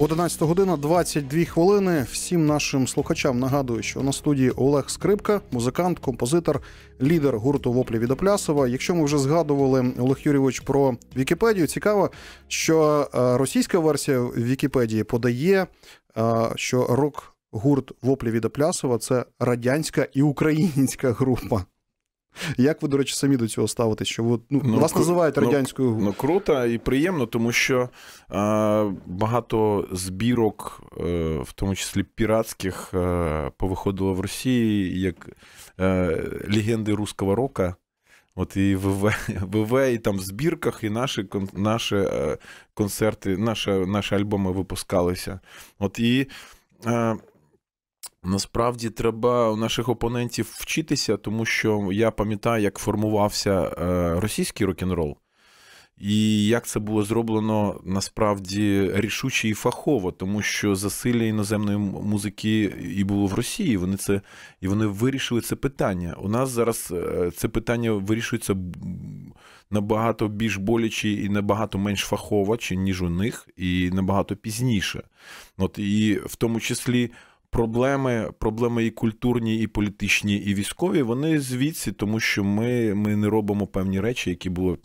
11 година 22 хвилини. Всім нашим слухачам нагадую, що на студії Олег Скрипка, музикант, композитор, лідер гурту Воплі від Оплясова. Якщо ми вже згадували Олег Юрійович про Вікіпедію, цікаво, що е, російська версія Вікіпедії подає, е, що рок-гурт Воплі від Оплясова це радянська і українська група. Як ви, до речі, самі до цього ставитесь? Що ви, ну, ну, вас кру... називають ну, радянською ну, ну круто і приємно, тому що а, багато збірок, а, е, в тому числі піратських, а, е, повиходило в Росії як е, легенди руского рока. От і ВВ, ВВ, і там в збірках, і наші наші концерти, наші, наші альбоми випускалися. От і е, Насправді треба у наших опонентів вчитися, тому що я пам'ятаю, як формувався е, російський рок-н-рол, і як це було зроблено насправді рішуче і фахово, тому що засилля іноземної музики і було в Росії. Вони це і вони вирішили це питання. У нас зараз е, це питання вирішується набагато більш боляче і набагато менш фахово, ніж у них, і набагато пізніше. От і в тому числі проблеми, проблеми і культурні, і політичні, і військові, вони звідси, тому що ми ми не робимо певні речі, які було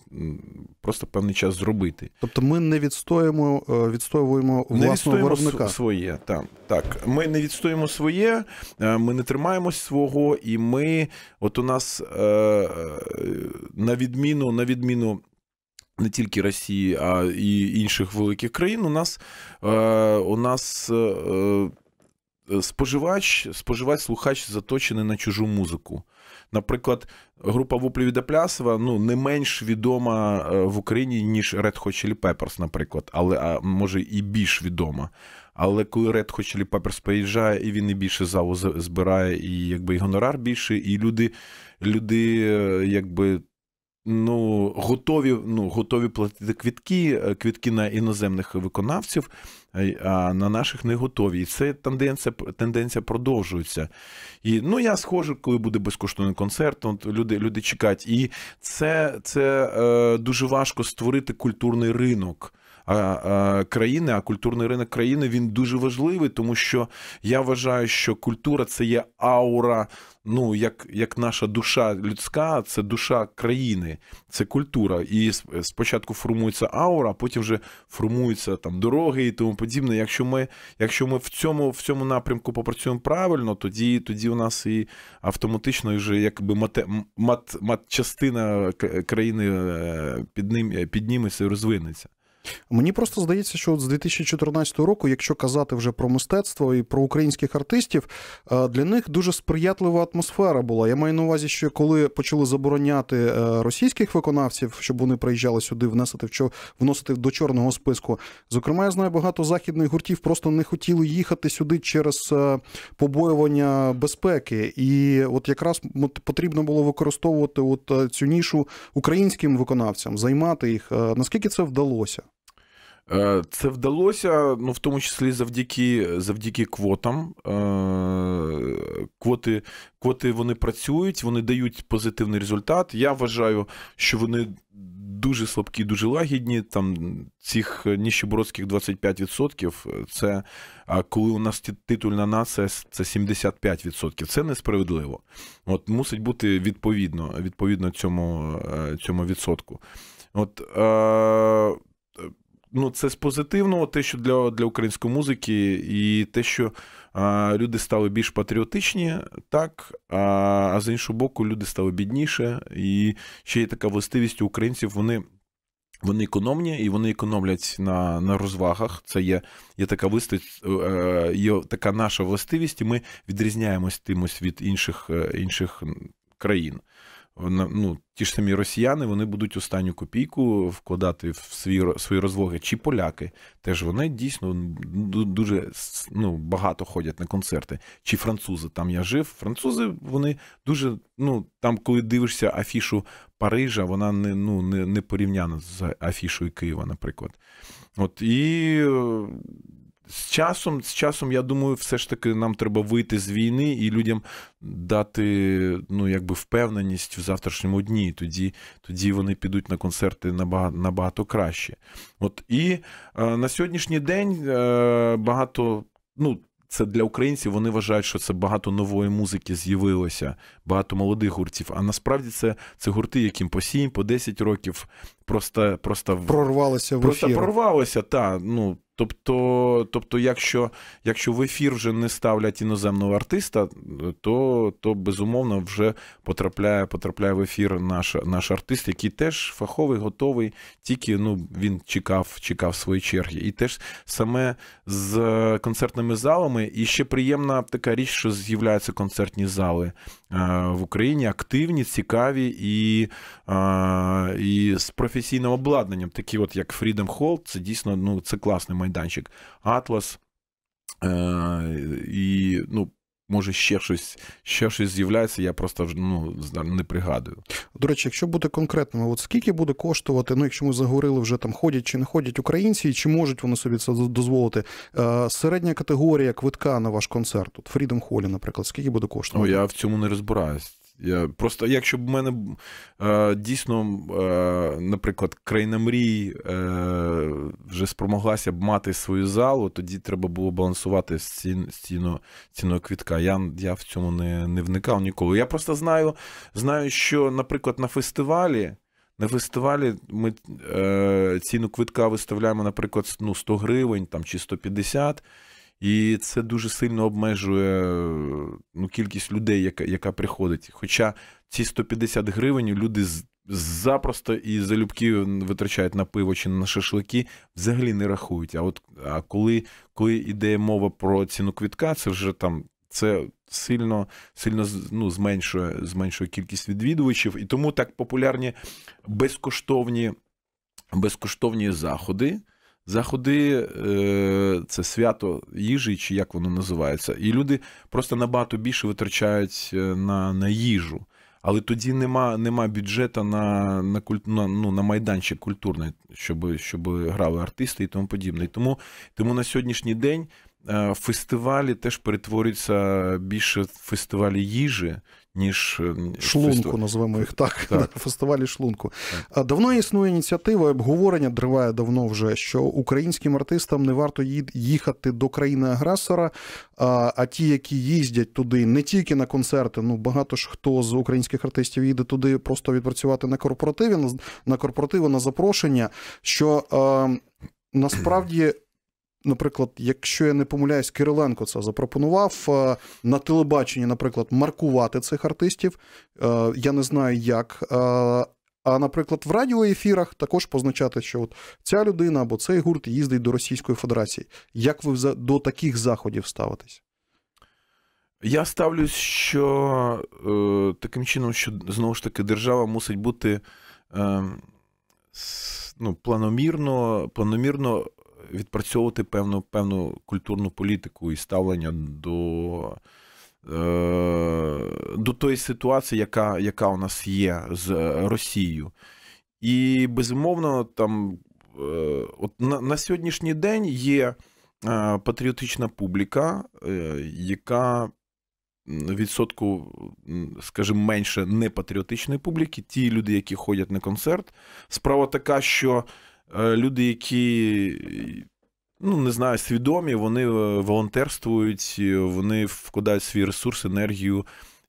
просто певний час зробити. Тобто ми не відстоюємо, е, відстоюємо власного не відстоюємо виробника. своє. Так, так. Ми не відстоюємо своє, е, ми не тримаємось свого, і ми, от у нас е, на відміну, на відміну. Не тільки Росії, а і інших великих країн. У нас е, у нас е, Е, споживач, споживач, слухач заточений на чужу музику. Наприклад, група Вуплі від ну, не менш відома е, в Україні, ніж Red Hot Chili Peppers, наприклад, але а може і більш відома. Але коли Red Hot Chili Peppers приїжджає, і він і більше залу збирає, і якби і гонорар більше, і люди, люди е, якби. Ну, готові ну, готові платити квітки, квітки на іноземних виконавців на наших не готові. І це тенденція тенденція продовжується. І ну я схожу, коли буде безкоштовний концерт, от люди люди чекають. І це, це е, дуже важко створити культурний ринок країни, а культурний ринок країни він дуже важливий, тому що я вважаю, що культура це є аура, ну як як наша душа людська, це душа країни, це культура. І спочатку формується аура, а потім вже формуються там дороги і тому подібне. Якщо ми якщо ми в цьому в цьому напрямку попрацюємо правильно, тоді тоді у нас і автоматично вже якби мате, мат, мат частина країни е, під ним підніметься і розвинеться. Мені просто здається, що от з 2014 року, якщо казати вже про мистецтво і про українських артистів, е, для них дуже сприятлива атмосфера була. Я маю на увазі, що коли почали забороняти е, російських виконавців, щоб вони приїжджали сюди, вносити в вносити до чорного списку. Зокрема, я знаю багато західних гуртів, просто не хотіли їхати сюди через е, побоювання безпеки, і от якраз потрібно було використовувати от цю нішу українським виконавцям, займати їх. Наскільки це вдалося? Е, це вдалося, ну в тому числі завдяки завдяки квотам. Е, квоти квоти вони працюють, вони дають позитивний результат. Я вважаю, що вони дуже слабкі, дуже лагідні. Там цих ніщебородських 25%, е, Це коли у нас титульна нація, це 75%. Це несправедливо. От мусить бути відповідно відповідно цьому цьому відсотку. От. Е- ну, це з позитивного, те, що для для української музики, і те, що а, люди стали більш патріотичні, так, а а з іншого боку, люди стали бідніше. І ще є така властивість у українців, вони. Вони економні і вони економлять на на розвагах. Це є є така вистать, е, є така наша властивість, і ми відрізняємось тимось від інших е, інших країн ну, ті ж самі росіяни вони будуть останню копійку вкладати в свої свої розвоги, чи поляки теж вони дійсно дуже ну, багато ходять на концерти, чи французи там я жив. Французи вони дуже ну там, коли дивишся афішу Парижа, вона не ну не, не порівняна з афішою Києва, наприклад. От і е, з часом, з часом, я думаю, все ж таки нам треба вийти з війни і людям дати ну, якби впевненість в завтрашньому дні. Тоді тоді вони підуть на концерти набагато краще. От І е, на сьогоднішній день е, багато. ну, це для українців вони вважають, що це багато нової музики з'явилося, багато молодих гуртів. А насправді це це гурти, яким по 7, по 10 років просто просто прорвалися в просто ефір. прорвалися. Та ну Тобто, тобто, якщо якщо в ефір вже не ставлять іноземного артиста, то то безумовно вже потрапляє потрапляє в ефір наш наш артист, який теж фаховий, готовий, тільки ну він чекав, чекав свої черги. І теж саме з концертними залами, і ще приємна така річ, що з'являються концертні зали. Е, в Україні активні, цікаві і е, і з професійним обладнанням, такі от як Freedom Hall, це дійсно ну, це класний майданчик. Атлас. Е, і ну, Може, ще щось ще щось з'являється, я просто ну, не пригадую. До речі, якщо бути конкретними, от скільки буде коштувати, ну якщо ми заговорили вже там ходять чи не ходять українці, і чи можуть вони собі це дозволити? Е, середня категорія квитка на ваш концерт, от Freedom Холі, наприклад, скільки буде коштувати? Ну, я в цьому не розбираюсь. Я Просто якщо б в мене е, дійсно, е, наприклад, країна мрій е, вже спромоглася б мати свою залу, тоді треба було балансувати з цін, ціно, ціною квітка. Я я в цьому не не вникав ніколи. Я просто знаю, знаю, що, наприклад, на фестивалі. На фестивалі ми е, ціну квитка виставляємо, наприклад, ну, 100 гривень там, чи 150 і це дуже сильно обмежує ну, кількість людей, яка яка приходить. Хоча ці 150 гривень люди запросто і залюбки витрачають на пиво чи на шашлики, взагалі не рахують. А от а коли коли йде мова про ціну квітка, це вже там це сильно сильно ну, зменшує, зменшує кількість відвідувачів, і тому так популярні безкоштовні, безкоштовні заходи заходи, е, це свято їжі, чи як воно називається, і люди просто набагато більше витрачають е, на на їжу. Але тоді нема нема бюджету на на, на, ну, на майданчик культурний, щоб щоб грали артисти і тому подібне. тому, тому на сьогоднішній день е, фестивалі теж перетворюються більше в фестивалі їжі ніж ем, шлунку, називаємо їх так, так. фестивалі шлунку. Так. Давно існує ініціатива обговорення триває давно вже, що українським артистам не варто їхати до країни-агресора. А ті, які їздять туди не тільки на концерти, ну багато ж хто з українських артистів їде туди просто відпрацювати на корпоративі, на корпоративи, на запрошення. що... Ем, насправді наприклад, якщо я не помиляюсь, Кириленко це запропонував е, на телебаченні, наприклад, маркувати цих артистів. Е, я не знаю як. Е, а, наприклад, в радіоефірах також позначати, що от ця людина або цей гурт їздить до Російської Федерації. Як ви до таких заходів ставитесь? Я ставлюсь, що е, таким чином, що знову ж таки держава мусить бути е, ну, планомірно планомірно відпрацьовувати певну певну культурну політику і ставлення до е, до тої ситуації, яка яка у нас є з Росією. І безумовно, там е, от на, на сьогоднішній день є е, патріотична публіка, яка Відсотку, скажімо, менше непатріотичної публіки, ті люди, які ходять на концерт. Справа така, що Е, люди, які. Ну, не знаю, свідомі, вони е, волонтерствують, е, вони вкладають свій ресурс, енергію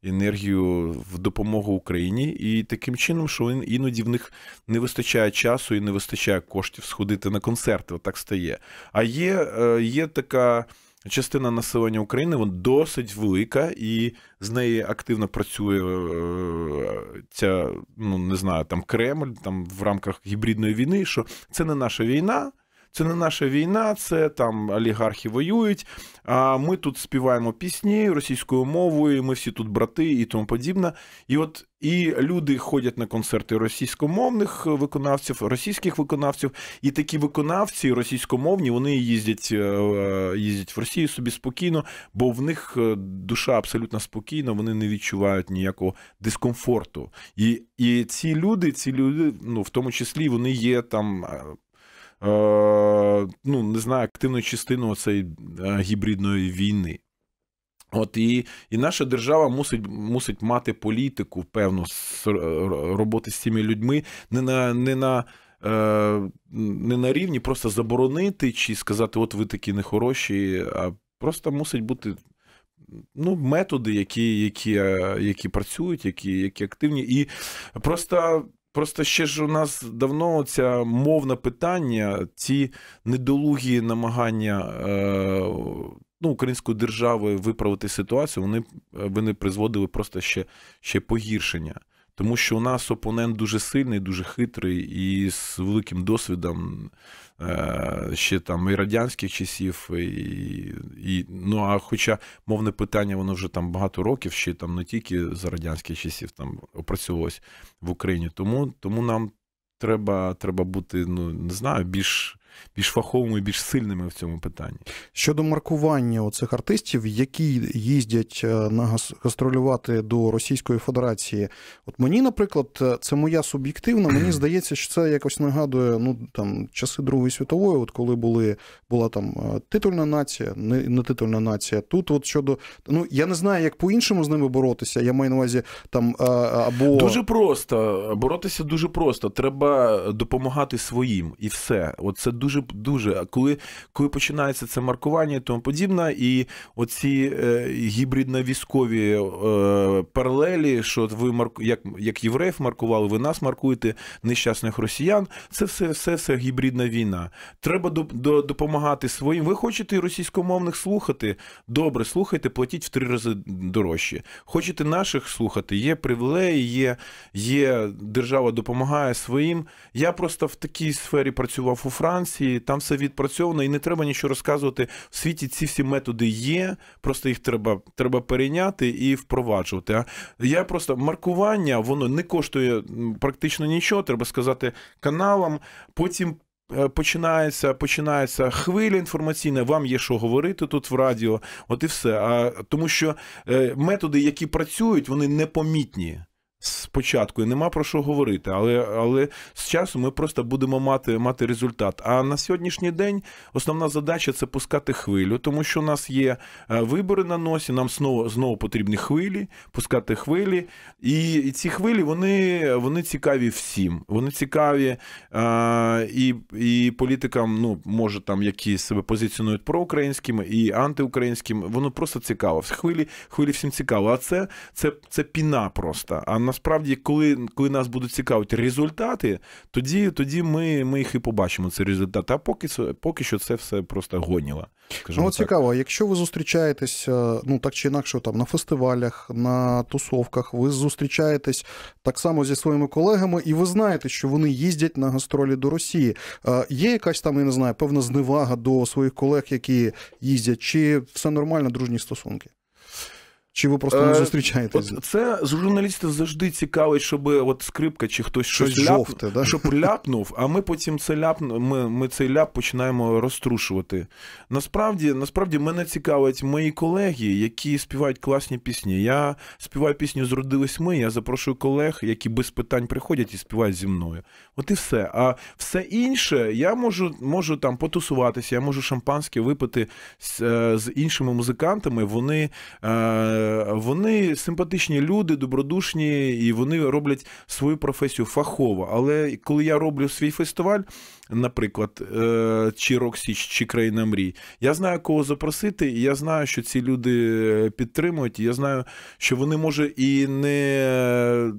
енергію в допомогу Україні. І таким чином, що іноді в них не вистачає часу і не вистачає коштів сходити на концерти. Отак стає. А є, є така частина населення України вона досить велика, і з неї активно працює е, ця, ну не знаю, там Кремль, там в рамках гібридної війни. Що це не наша війна, це не наша війна, це там олігархи воюють. А ми тут співаємо пісні російською мовою, ми всі тут брати і тому подібне. І от і люди ходять на концерти російськомовних виконавців, російських виконавців, і такі виконавці російськомовні вони їздять е, е, їздять в Росію собі спокійно, бо в них е, душа абсолютно спокійна, вони не відчувають ніякого дискомфорту. І і ці люди, ці люди, ну в тому числі, вони є там Е, ну, не знаю, активну частину цієї е, гібридної війни. От І і наша держава мусить мусить мати політику, певну, роботи з цими людьми не на не на, е, не на рівні просто заборонити чи сказати, от ви такі нехороші, а просто мусить бути ну, методи, які які, е, які працюють, які які активні. І просто Просто ще ж у нас давно ця мовна питання, ці недолугі намагання е, ну, української держави виправити ситуацію, вони е, вони призводили просто ще ще погіршення. Тому що у нас опонент дуже сильний, дуже хитрий і з великим досвідом е, ще там і радянських часів, і, і ну а хоча мовне питання, воно вже там багато років, ще там не тільки за радянських часів там опрацьовувалось в Україні. Тому тому нам треба треба бути, ну не знаю, більш більш фаховими, більш сильними в цьому питанні. Щодо маркування оцих артистів, які їздять е, на гастролювати до Російської Федерації, от мені, наприклад, е, це моя суб'єктивна. Мені здається, що це якось нагадує ну там часи Другої світової, от коли були була там е, титульна нація, не, не титульна нація. Тут от щодо ну я не знаю, як по-іншому з ними боротися. Я маю на увазі там або дуже просто боротися дуже просто. Треба допомагати своїм і все. От це дуже дуже. А коли коли починається це маркування, тому подібне, і оці е, гібридно-військові е, паралелі, що ви марку, як як євреїв маркували, ви нас маркуєте нещасних росіян. Це все все, все гібридна війна. Треба до, до, допомагати своїм. Ви хочете російськомовних слухати? Добре, слухайте, платіть в три рази дорожче. Хочете наших слухати? Є привілеї, є, є держава допомагає своїм. Я просто в такій сфері працював у Франції версії, там все відпрацьовано, і не треба нічого розказувати. В світі ці всі методи є, просто їх треба треба перейняти і впроваджувати. Я просто маркування, воно не коштує практично нічого, треба сказати, каналам. Потім. Е, починається починається хвиля інформаційна, вам є що говорити тут в радіо, от і все. А тому, що е, методи, які працюють, вони непомітні спочатку і нема про що говорити, але але з часом ми просто будемо мати мати результат. А на сьогоднішній день основна задача це пускати хвилю, тому що у нас є е, вибори на носі. Нам знову знову потрібні хвилі, пускати хвилі. І, і ці хвилі вони вони цікаві всім. Вони цікаві а, е, і і політикам, ну може там які себе позиціонують проукраїнськими і антиукраїнським. Воно просто цікаво. Хвилі хвилі всім цікаво. А це це, це піна просто. А на насправді, коли коли нас будуть цікавити результати, тоді тоді ми ми їх і побачимо. Це результати. А поки поки що це все просто гоніло. Ну, цікаво, якщо ви зустрічаєтесь, е, ну так чи інакше, там на фестивалях, на тусовках, ви зустрічаєтесь так само зі своїми колегами, і ви знаєте, що вони їздять на гастролі до Росії. Е, є якась там, я не знаю, певна зневага до своїх колег, які їздять, чи все нормально, дружні стосунки? Чи ви просто не е, зустрічаєтесь? Це журналісти завжди цікавить, щоб от скрипка чи хтось щось, щось ляп... жовте, да? щоб ляпнув, а ми потім це ляп... ми, ми цей ляп починаємо розтрушувати. Насправді, насправді мене цікавлять мої колеги, які співають класні пісні. Я співаю пісню Зродились ми. Я запрошую колег, які без питань приходять і співають зі мною. От і все. А все інше я можу можу там потусуватися, я можу шампанське випити з, е, з іншими музикантами. Вони. Е, вони симпатичні люди, добродушні, і вони роблять свою професію фахово. Але коли я роблю свій фестиваль, наприклад, е, чи Роксіч, чи Країна Мрій. Я знаю, кого запросити, і я знаю, що ці люди підтримують. і Я знаю, що вони може і не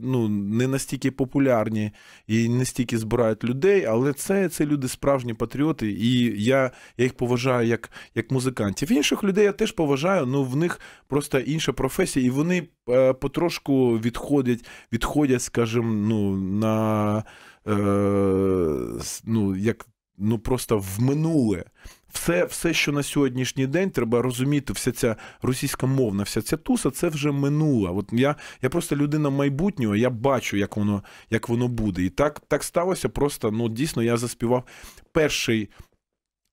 ну, не настільки популярні, і не стільки збирають людей, але це це люди справжні патріоти, і я я їх поважаю як як музикантів. Інших людей я теж поважаю, але ну, в них просто інша професія, і вони е, потрошку відходять, відходять, скажімо, ну, на. Е, ну, як ну просто в минуле. Все, все, що на сьогоднішній день треба розуміти, вся ця російськомовна, вся ця туса, це вже минула. От я я просто людина майбутнього, я бачу, як воно як воно буде. І так так сталося. Просто ну дійсно я заспівав перший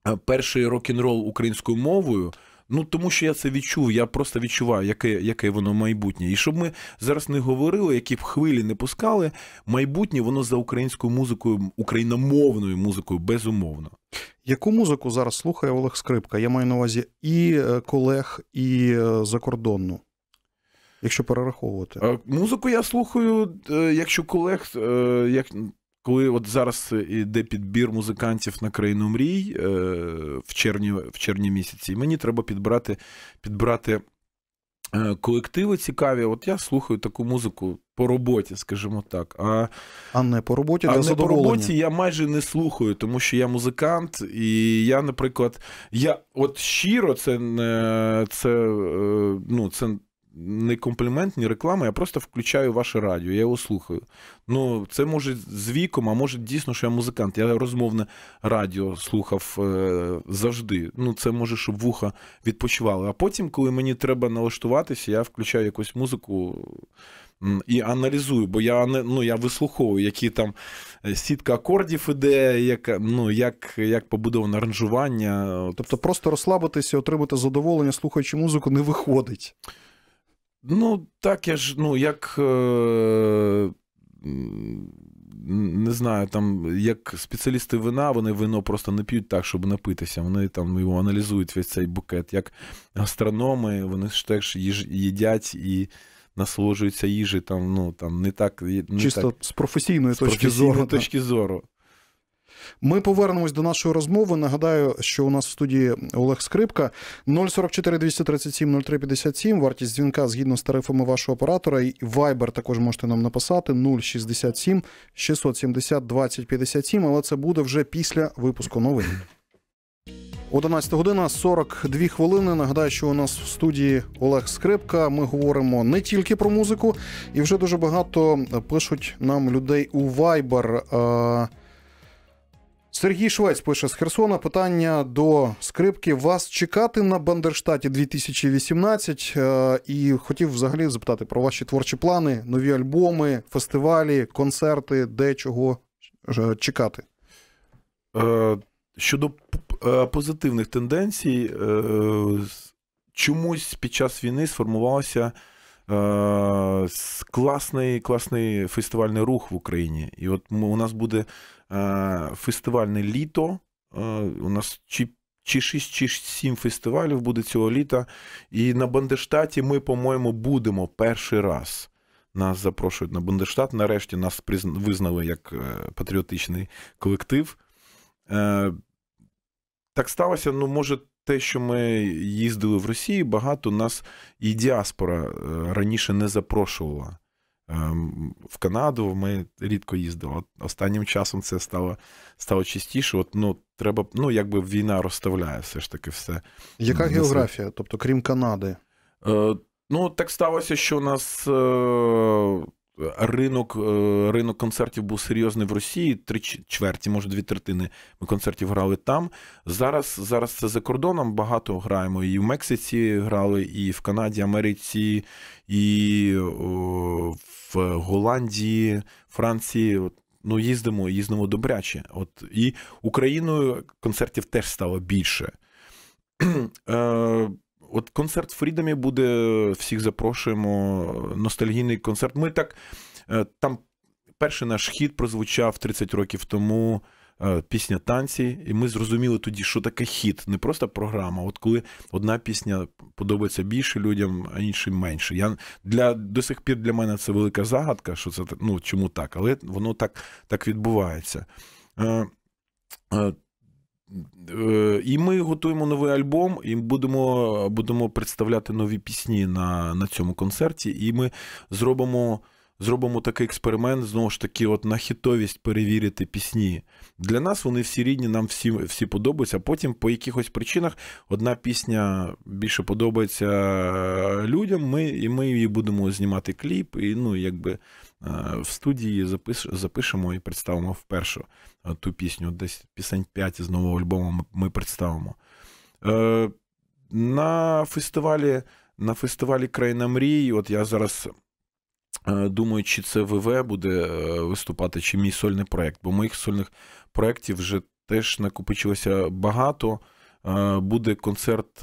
е, перший рок-н-рол українською мовою. Ну тому що я це відчув. Я просто відчуваю, яке яке воно майбутнє. І щоб ми зараз не говорили, які б хвилі не пускали, майбутнє воно за українською музикою, україномовною музикою, безумовно. Яку музику зараз слухає Олег Скрипка? Я маю на увазі і е, колег, і е, закордонну. Якщо перераховувати е, музику, я слухаю, якщо колег як коли от зараз е, іде підбір музикантів на країну мрій е, в червні в червні місяці, і мені треба підбирати підбирати е, колективи цікаві. От я слухаю таку музику по роботі, скажімо так. А а не по роботі а не по роботі я майже не слухаю, тому що я музикант, і я, наприклад, я от щиро, це це, ну, це не комплімент, ні реклама, я просто включаю ваше радіо, я його слухаю. Ну, це може з віком, а може дійсно, що я музикант. Я розмовне радіо слухав е, завжди. Ну, це може, щоб вуха відпочивали. А потім, коли мені треба налаштуватися, я включаю якусь музику. І аналізую, бо я ну, я вислуховую, які там е, сітка акордів іде, як ну, як, як побудоване аранжування. Тобто просто розслабитися, отримати задоволення, слухаючи музику, не виходить. Ну, так я ж, ну, як. Е, не знаю, там, як спеціалісти вина, вони вино просто не п'ють так, щоб напитися. Вони там його аналізують весь цей букет. Як гастрономи, вони ж теж їж їдять і насолоджуються їжею, там, ну, там, не так. Не Чисто так. з професійної з точки зору. точки зору. Ми повернемось до нашої розмови. Нагадаю, що у нас в студії Олег Скрипка 044 237 0357. Вартість дзвінка згідно з тарифами вашого оператора. І Viber також можете нам написати 067 670 2057. Але це буде вже після випуску новин. 11 година 42 хвилини. Нагадаю, що у нас в студії Олег Скрипка. Ми говоримо не тільки про музику, і вже дуже багато пишуть нам людей у Viber. Сергій Швець пише з Херсона питання до скрипки. Вас чекати на Бандерштаті 2018? Е, і хотів взагалі запитати про ваші творчі плани, нові альбоми, фестивалі, концерти, де чого е, чекати? Е, щодо позитивних тенденцій, чомусь під час війни сформувався класний класний фестивальний рух в Україні. І от у нас буде Е, фестивальне літо. Е, у нас чи чи 6 чи 7 фестивалів буде цього літа. І на Бандештаті ми, по-моєму, будемо перший раз. Нас запрошують на Бундештат. Нарешті нас призна... визнали як е, патріотичний колектив. Так сталося. Ну, може, те, що ми їздили в Росії, багато нас і діаспора раніше не запрошувала Ем, в Канаду ми рідко їздили. От Останнім часом це стало стало частіше. От, ну, треба, ну, якби війна розставляє все ж таки все. Яка географія? Тобто, крім Канади? Е, Ну, так сталося, що у нас. Е, Ринок е, ринок концертів був серйозний в Росії. Три чверті, може дві третини. Ми концертів грали там. Зараз зараз це за кордоном багато граємо. І в Мексиці грали, і в Канаді, Америці, і о, в Голландії, Франції. Ну, їздимо, їздимо добряче. От і Україною концертів теж стало більше. Е, От концерт в Фрідомі буде, всіх запрошуємо. Ностальгійний концерт. Ми так е, там перший наш хід прозвучав 30 років тому. Е, пісня танці, і ми зрозуміли тоді, що таке хід, не просто програма. От коли одна пісня подобається більше людям, а інша менше. Я для до сих пір для мене це велика загадка, що це ну чому так, але воно так так відбувається. Е, Е, і ми готуємо новий альбом, і будемо будемо представляти нові пісні на на цьому концерті. І ми зробимо зробимо такий експеримент, знову ж таки, от на хітовість перевірити пісні. Для нас вони всі рідні, нам всі всі подобаються. а Потім по якихось причинах одна пісня більше подобається е, людям. Ми і ми її будемо знімати кліп, і ну якби е, в студії запиш, запишемо і представимо вперше е, ту пісню. Десь пісень 5 з нового альбому ми представимо. На фестивалі. На фестивалі Країна мрій, от я зараз Е, думаю, чи це ВВ буде е, виступати, чи мій сольний проект, бо моїх сольних проєктів вже теж накопичилося багато. Е, буде концерт,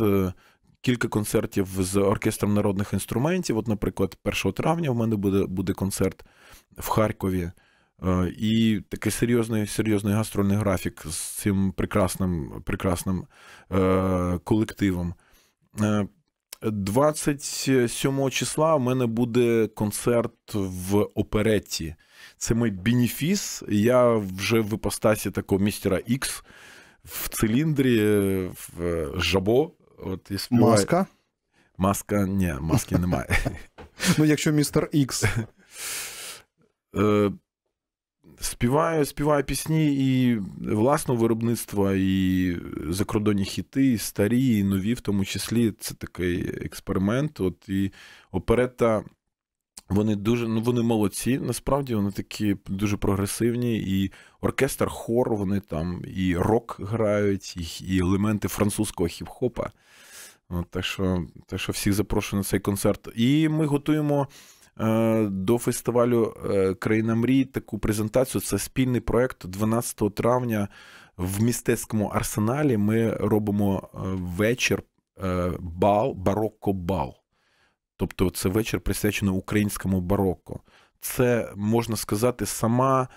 кілька концертів з оркестром народних інструментів. От, наприклад, 1 травня в мене буде буде концерт в Харкові. І такий серйозний серйозний гастрольний графік з цим прекрасним прекрасним колективом. 27 числа в мене буде концерт в оперетті. Це мій Бенефіс. Я вже в іпостасі такого містера Ікс в циліндрі, е, в е, жабо. От, і Маска? Маска, ні, маски немає. Ну, якщо містер Ікс. Е, Співаю співаю пісні і власного виробництва, і закордонні хіти, і старі, і нові, в тому числі це такий експеримент. От і оперета, вони дуже ну вони молодці, насправді вони такі дуже прогресивні. І оркестр, хор, вони там і рок грають, і елементи французького хіп-хопа. От, Так що, так що всіх запрошую на цей концерт. І ми готуємо. Е, до фестивалю е, Країна мрій таку презентацію. Це спільний проєкт 12 травня в містецькому арсеналі. Ми робимо е, вечір бал, барокко-бал. Тобто це вечір присвячений українському барокко. Це можна сказати сама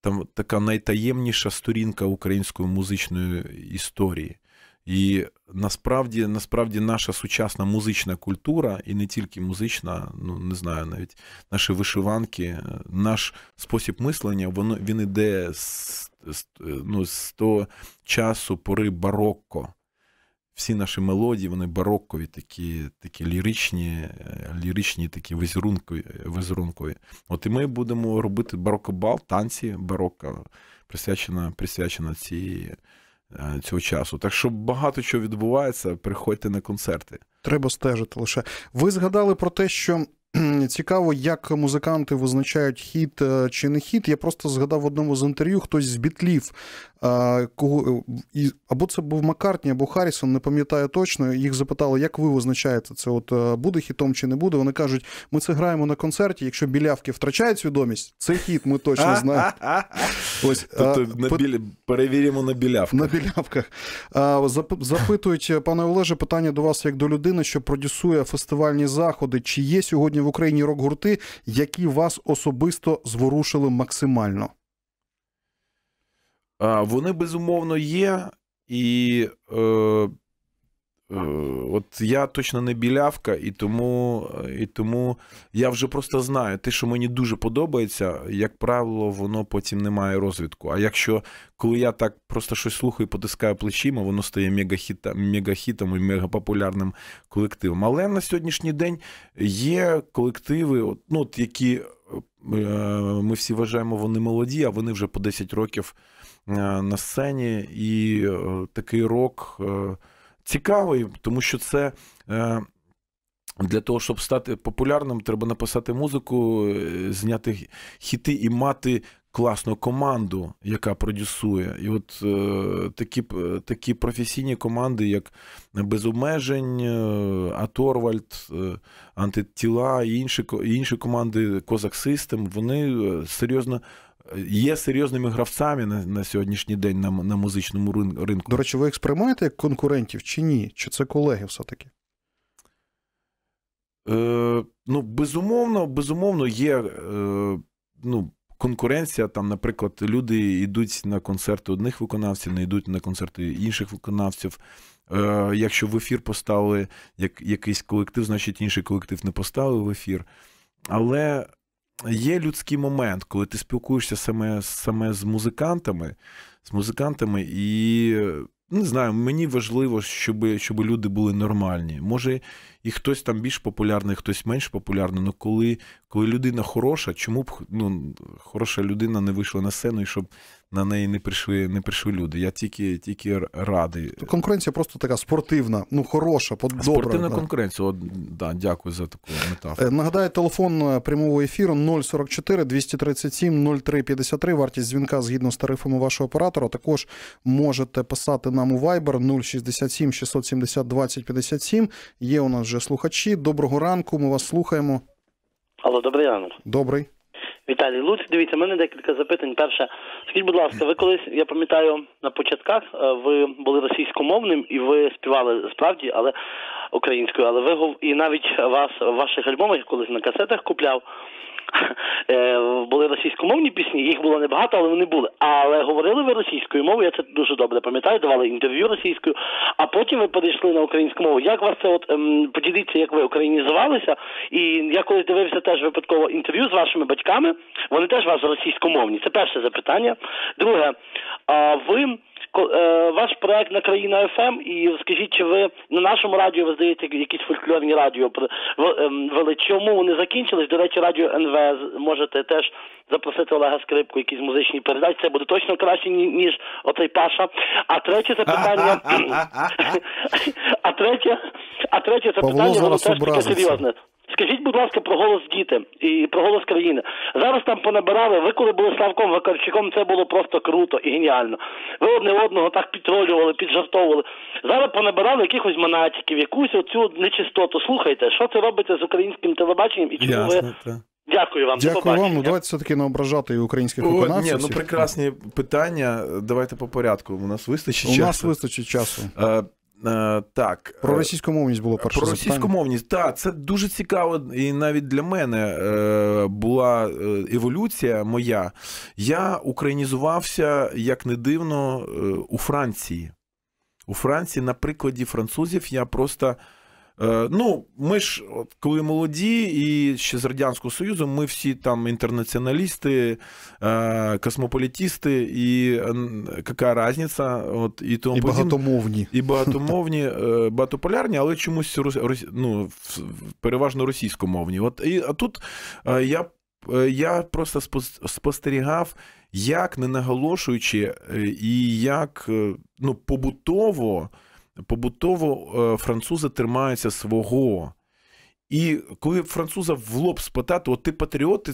там така найтаємніша сторінка української музичної історії. І насправді насправді наша сучасна музична культура, і не тільки музична, ну не знаю, навіть наші вишиванки, е, наш спосіб мислення, воно він іде з, з ну, з того часу пори барокко. Всі наші мелодії, вони бароккові, такі такі ліричні, е, ліричні такі візерункові. От і ми будемо робити барокобал, танці барокко, присвячена, присвячена цій. Е, цього часу. Так що багато чого відбувається, приходьте на концерти. Треба стежити лише. Ви згадали про те, що. Цікаво, як музиканти визначають хіт е, чи не хіт. Я просто згадав в одному з інтерв'ю, хтось з бітлів кого е, і або це був Маккартні, або Харрісон, не пам'ятаю точно. Їх запитали, як ви визначаєте це? От е, буде хітом чи не буде. Вони кажуть, ми це граємо на концерті. Якщо білявки втрачають свідомість, це хіт, ми точно знаємо. Ось тобто білі перевіримо на білявках. На білявках. запитують е, пане Олеже, питання до вас як до людини, що продюсує фестивальні заходи. Чи є сьогодні в Україні рок-гурти, які вас особисто зворушили максимально? Вони безумовно є, і е, е, от я точно не білявка, і тому і тому я вже просто знаю, те, що мені дуже подобається, як правило, воно потім не має розвідку. А якщо коли я так просто щось слухаю, і потискаю плечима, воно стає мегахітом, мегахітом і мегапопулярним колективом. Але на сьогоднішній день є колективи, от, ну, от які е, ми всі вважаємо, вони молоді, а вони вже по 10 років. Е, на сцені, і е, такий рок е, цікавий, тому що це. Для того, щоб стати популярним, треба написати музику, зняти хіти і мати класну команду, яка продюсує. І от е, такі такі професійні команди, як без Аторвальд, Антитіла і інші інші команди Козак Систем, вони серйозно є серйозними гравцями на на сьогоднішній день на на музичному ринку. До речі, ви їх сприймаєте як конкурентів чи ні? Чи це колеги все-таки? Е, Ну, безумовно, безумовно, є е, ну, конкуренція. Там, наприклад, люди йдуть на концерти одних виконавців, не йдуть на концерти інших виконавців. Е, Якщо в ефір поставили як, якийсь колектив, значить інший колектив не поставили в ефір. Але є людський момент, коли ти спілкуєшся саме саме з музикантами, з музикантами, і не знаю, мені важливо, щоб щоб люди були нормальні. Може, і хтось там більш популярний, хтось менш популярний. Ну коли коли людина хороша, чому б ну, хороша людина не вийшла на сцену і щоб на неї не прийшли не прийшли люди? Я тільки тільки радий. Конкуренція просто така спортивна, ну хороша, добра. Спортивна да. конкуренція. О, да, Дякую за таку метафору. Е, нагадаю, телефон е, прямого ефіру 044 237 0353. Вартість дзвінка згідно з тарифами вашого оператора. Також можете писати нам у Viber 067 670 20 57. Є у нас вже слухачі. Доброго ранку. Ми вас слухаємо. Алло, добрий ранок. Добрий. Віталій Луці, дивіться, в мене декілька запитань. Перше, скажіть, будь ласка, ви колись, я пам'ятаю, на початках е, ви були російськомовним і ви співали справді, але українською, але ви і навіть вас в ваших альбомах колись на касетах купляв. Е, були російськомовні пісні, їх було небагато, але вони були. Але говорили ви російською мовою, я це дуже добре пам'ятаю, давали інтерв'ю російською, а потім ви перейшли на українську мову. Як вас це от ем, поділіться, як ви українізувалися? І я колись дивився теж випадково інтерв'ю з вашими батьками, вони теж вас російськомовні. Це перше запитання. Друге, а ви. Е, ваш проект на країна ФМ, ем, і скажіть, чи ви на нашому радіо ви здаєте якісь фольклорні радіо ем, вели? Чому вони закінчились? До речі, радіо НВ можете теж запросити Олега Скрипку, якісь музичні передачі. Це буде точно краще ніж оцей Паша. А третє запитання, а третє, а третє запитання воно теж таке серйозне. Скажіть, будь ласка, про голос діти і про голос країни. Зараз там понабирали. Ви коли були Славком Вакарчуком, це було просто круто і геніально. Ви одне одного так підтролювали, піджартовували. Зараз понабирали якихось манатиків, якусь оцю нечистоту. Слухайте, що це робиться з українським телебаченням і чому Ясно, ви. Та. Дякую вам. Дякую побачення. вам. Ну, давайте все-таки не ображати і українських виконавців. ні, ну прекрасні питання. Давайте по порядку. У нас вистачить часу. У нас вистачить часу. А, е, Е, так, е, про російськомовність було перше. Про російськомовність, так, це дуже цікаво, і навіть для мене е, була е, еволюція моя. Я українізувався, як не дивно, у Франції. У Франції, на прикладі французів, я просто Е, ну, ми ж, от коли молоді, і ще з радянського союзу, ми всі там інтернаціоналісти, е, космополітісти, і яка різниця, от і тому і багатомовні, і багатомовні, е, багатополярні, але чомусь ну, переважно російськомовні. От і а тут я. Я просто спостерігав, як не наголошуючи, і як ну побутово побутово е, французи тримаються свого. І коли француза в лоб спитати, от ти патріот,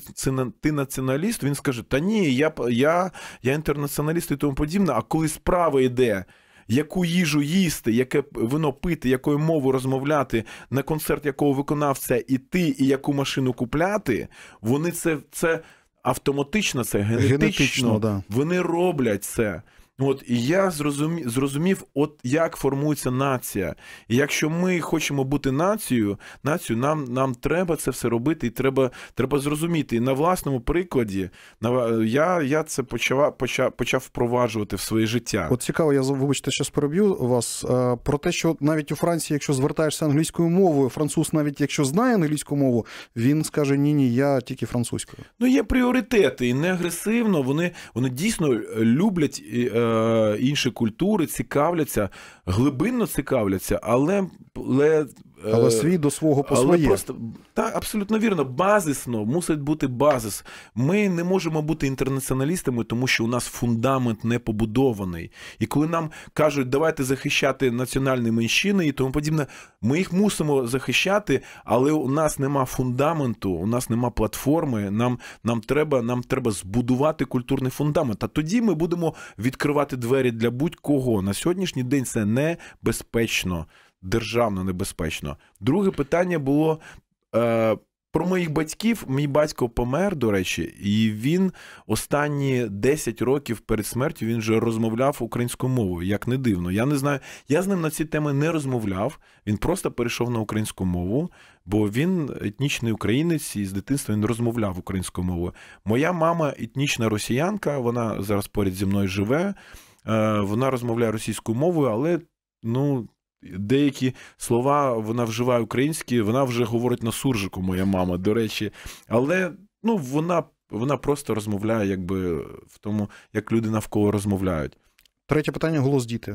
ти націоналіст, він скаже: Та ні, я я, я інтернаціоналіст і тому подібне. А коли справа йде, яку їжу їсти, яке вино пити, якою мовою розмовляти, на концерт якого виконавця іти, і яку машину купляти, вони це це автоматично, це генетично, генетично да. вони роблять це. От і я зрозумів, зрозумів, от як формується нація. І якщо ми хочемо бути нацією, націю нам нам треба це все робити, і треба треба зрозуміти. І на власному прикладі на я я це почав почав почав впроваджувати в своє життя. От цікаво, я вибачте, зараз переб'ю вас е, про те, що навіть у Франції, якщо звертаєшся англійською мовою, француз, навіть якщо знає англійську мову, він скаже ні, ні, я тільки французькою. Ну є пріоритети і не агресивно. Вони вони дійсно е, люблять. І, е, Е, інші культури цікавляться, глибинно цікавляться, але, але Е, але свій до свого по своє. просто так абсолютно вірно. Базисно мусить бути базис. Ми не можемо бути інтернаціоналістами, тому що у нас фундамент не побудований. І коли нам кажуть, давайте захищати національні меншини і тому подібне, ми їх мусимо захищати, але у нас нема фундаменту, у нас нема платформи. Нам нам треба нам треба збудувати культурний фундамент. А тоді ми будемо відкривати двері для будь-кого на сьогоднішній день. Це небезпечно державно небезпечно. Друге питання було. Е, про моїх батьків мій батько помер, до речі, і він останні 10 років перед смертю він вже розмовляв українською мовою. Як не дивно. Я не знаю. Я з ним на ці теми не розмовляв. Він просто перейшов на українську мову, бо він етнічний українець і з дитинства він розмовляв українською мовою. Моя мама етнічна росіянка. Вона зараз поряд зі мною живе. Е, вона розмовляє російською мовою, але ну деякі слова вона вживає українські, вона вже говорить на суржику, моя мама, до речі. Але ну, вона вона просто розмовляє, якби в тому, як люди навколо розмовляють. Третє питання голос діти.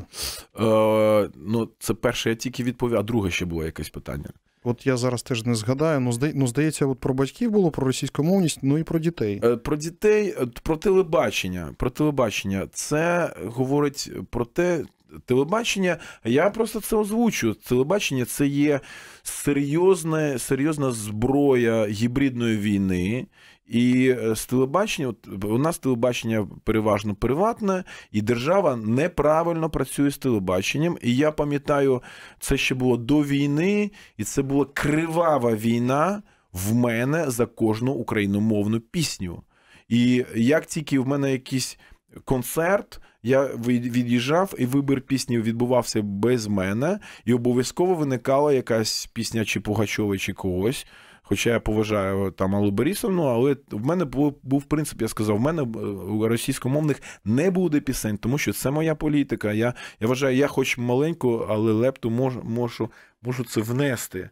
Е, Ну, це перше, я тільки відповів, а друге ще було якесь питання. От я зараз теж не згадаю, ну здає, ну здається, от про батьків було, про російськомовність, ну і про дітей. Е, про дітей, е, про телебачення. Про телебачення. Це говорить про те, телебачення, я просто це озвучу. Телебачення це є серйозне, серйозна зброя гібридної війни. І е, з телебачення, от у нас телебачення переважно приватне, і держава неправильно працює з телебаченням. І я пам'ятаю, це ще було до війни, і це була кривава війна в мене за кожну україномовну пісню. І як тільки в мене якісь концерт. Я від'їжджав, і вибір пісні відбувався без мене, і обов'язково виникала якась пісня чи Пугачова, чи когось. Хоча я поважаю там Аллу Борисовну, але в мене був, був принцип, я сказав, в мене у е, російськомовних не буде пісень, тому що це моя політика. Я я вважаю, я хоч маленьку, але лепту можу, можу, можу це внести.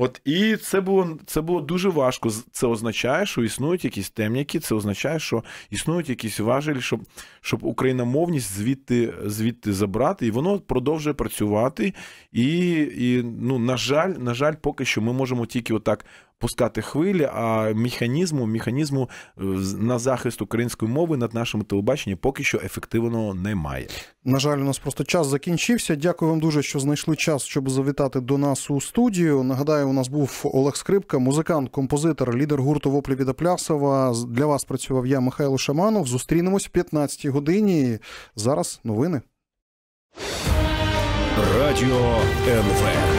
От і це було це було дуже важко. Це означає, що існують якісь темняки, це означає, що існують якісь важелі, щоб щоб україномовність звідти звідти забрати, і воно продовжує працювати. І, і ну, на жаль, на жаль, поки що ми можемо тільки отак пускати хвилі, а механізму механізму е, на захист української мови над нашим телебаченням поки що ефективно немає. На жаль, у нас просто час закінчився. Дякую вам дуже, що знайшли час, щоб завітати до нас у студію. Нагадаю, у нас був Олег Скрипка, музикант, композитор, лідер гурту Воплі від Плясова. Для вас працював я, Михайло Шаманов. Зустрінемось в 15-й годині. Зараз новини. Радіо НВ.